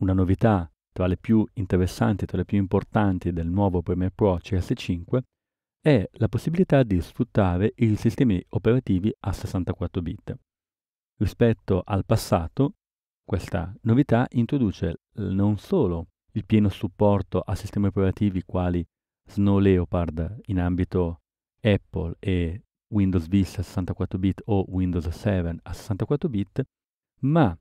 Una novità tra le più interessanti, e tra le più importanti del nuovo Premiere Pro CS5 è la possibilità di sfruttare i sistemi operativi a 64 bit. Rispetto al passato, questa novità introduce non solo il pieno supporto a sistemi operativi quali Snow Leopard in ambito Apple e Windows Vista a 64 bit o Windows 7 a 64 bit, ma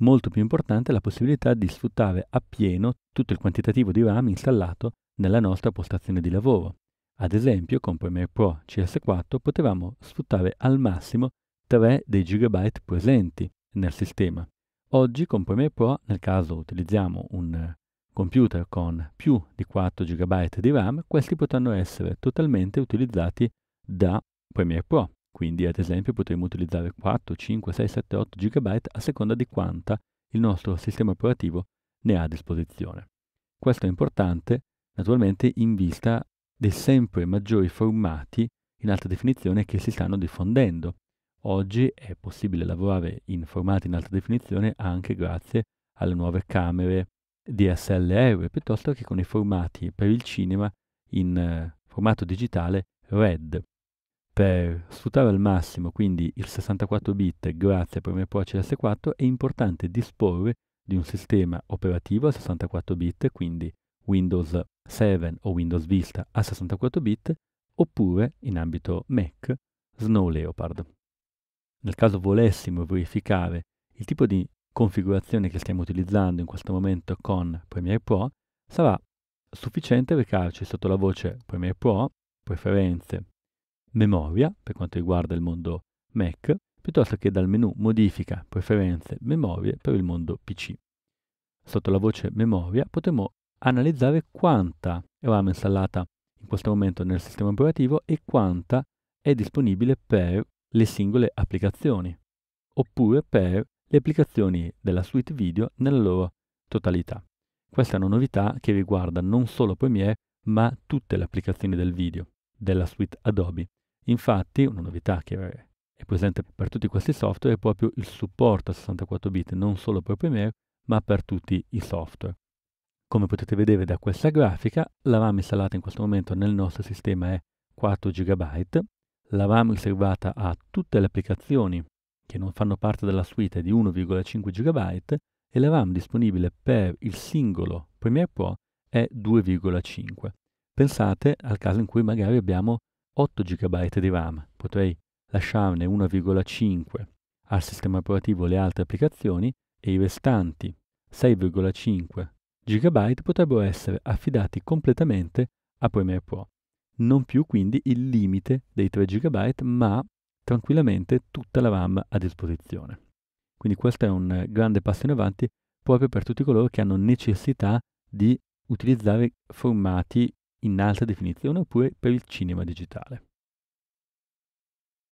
molto più importante è la possibilità di sfruttare appieno tutto il quantitativo di RAM installato nella nostra postazione di lavoro. Ad esempio, con Premiere Pro CS4 potevamo sfruttare al massimo 3 dei gigabyte presenti nel sistema. Oggi con Premiere Pro, nel caso utilizziamo un computer con più di 4 GB di RAM, questi potranno essere totalmente utilizzati da Premiere Pro. Quindi ad esempio potremmo utilizzare 4, 5, 6, 7, 8 GB a seconda di quanta il nostro sistema operativo ne ha a disposizione. Questo è importante naturalmente in vista dei sempre maggiori formati in alta definizione che si stanno diffondendo. Oggi è possibile lavorare in formati in alta definizione anche grazie alle nuove camere DSLR piuttosto che con i formati per il cinema in eh, formato digitale RED, per sfruttare al massimo quindi il 64 bit grazie a Pro CS4 è importante disporre di un sistema operativo a 64 bit, quindi Windows 7 o Windows Vista a 64 bit, oppure in ambito Mac Snow Leopard. Nel caso volessimo verificare il tipo di configurazione che stiamo utilizzando in questo momento con Premiere Pro, sarà sufficiente recarci sotto la voce Premiere Pro, Preferenze, memoria per quanto riguarda il mondo Mac, piuttosto che dal menu modifica preferenze memorie per il mondo PC. Sotto la voce memoria potremo analizzare quanta RAM è installata in questo momento nel sistema operativo e quanta è disponibile per le singole applicazioni, oppure per le applicazioni della suite video nella loro totalità. Questa è una novità che riguarda non solo Premiere, ma tutte le applicazioni del video della suite Adobe, Infatti, una novità che è presente per tutti questi software è proprio il supporto a 64 bit, non solo per Premiere, ma per tutti i software. Come potete vedere da questa grafica, la RAM installata in questo momento nel nostro sistema è 4 GB, la RAM riservata a tutte le applicazioni che non fanno parte della suite è di 1,5 GB e la RAM disponibile per il singolo Premiere Pro è 2,5. Pensate al caso in cui magari abbiamo 8 GB di RAM, potrei lasciarne 1,5 al sistema operativo le altre applicazioni e i restanti 6,5 GB potrebbero essere affidati completamente a Premiere Pro. Non più quindi il limite dei 3 GB, ma tranquillamente tutta la RAM a disposizione. Quindi questo è un grande passo in avanti proprio per tutti coloro che hanno necessità di utilizzare formati in alta definizione oppure per il cinema digitale.